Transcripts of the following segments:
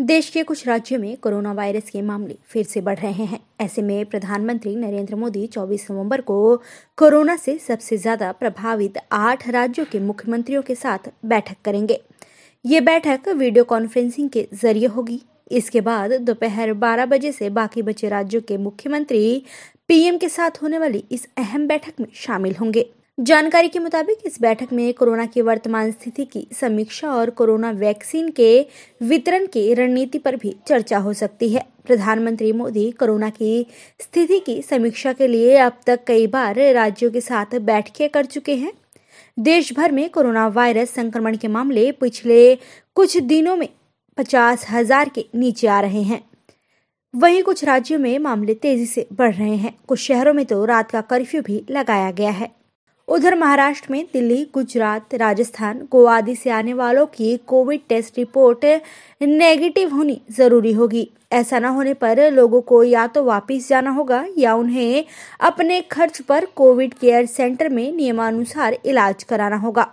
देश के कुछ राज्यों में कोरोना वायरस के मामले फिर से बढ़ रहे हैं ऐसे में प्रधानमंत्री नरेंद्र मोदी 24 नवंबर को कोरोना से सबसे ज्यादा प्रभावित आठ राज्यों के मुख्यमंत्रियों के साथ बैठक करेंगे ये बैठक वीडियो कॉन्फ्रेंसिंग के जरिए होगी इसके बाद दोपहर 12 बजे से बाकी बचे राज्यों के मुख्यमंत्री पीएम के साथ होने वाली इस अहम बैठक में शामिल होंगे जानकारी के मुताबिक इस बैठक में कोरोना की वर्तमान स्थिति की समीक्षा और कोरोना वैक्सीन के वितरण की रणनीति पर भी चर्चा हो सकती है प्रधानमंत्री मोदी कोरोना की स्थिति की समीक्षा के लिए अब तक कई बार राज्यों के साथ बैठकें कर चुके हैं देश भर में कोरोना वायरस संक्रमण के मामले पिछले कुछ दिनों में पचास हजार के नीचे आ रहे हैं वहीं कुछ राज्यों में मामले तेजी से बढ़ रहे हैं कुछ शहरों में तो रात का कर्फ्यू भी लगाया गया है उधर महाराष्ट्र में दिल्ली गुजरात राजस्थान गोवा आदि से आने वालों की कोविड टेस्ट रिपोर्ट नेगेटिव होनी जरूरी होगी ऐसा न होने पर लोगों को या तो वापस जाना होगा या उन्हें अपने खर्च पर कोविड केयर सेंटर में नियमानुसार इलाज कराना होगा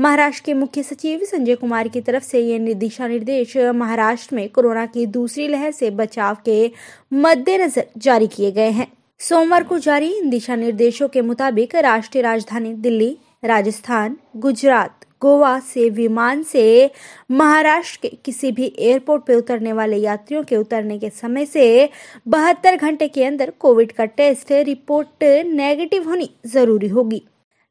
महाराष्ट्र के मुख्य सचिव संजय कुमार की तरफ से ये दिशा निर्देश महाराष्ट्र में कोरोना की दूसरी लहर से बचाव के मद्देनजर जारी किए गए हैं सोमवार को जारी इन दिशा निर्देशों के मुताबिक राष्ट्रीय राजधानी दिल्ली राजस्थान गुजरात गोवा से विमान से महाराष्ट्र के किसी भी एयरपोर्ट पर उतरने वाले यात्रियों के उतरने के समय से बहत्तर घंटे के अंदर कोविड का टेस्ट रिपोर्ट नेगेटिव होनी जरूरी होगी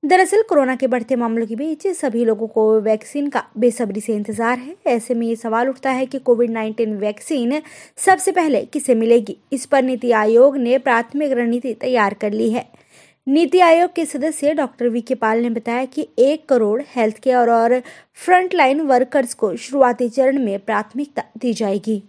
दरअसल कोरोना के बढ़ते मामलों के बीच सभी लोगों को वैक्सीन का बेसब्री से इंतजार है ऐसे में ये सवाल उठता है कि कोविड 19 वैक्सीन सबसे पहले किसे मिलेगी इस पर नीति आयोग ने प्राथमिक रणनीति तैयार कर ली है नीति आयोग के सदस्य डॉक्टर वी के पाल ने बताया कि एक करोड़ हेल्थ केयर और फ्रंटलाइन वर्कर्स को शुरुआती चरण में प्राथमिकता दी जाएगी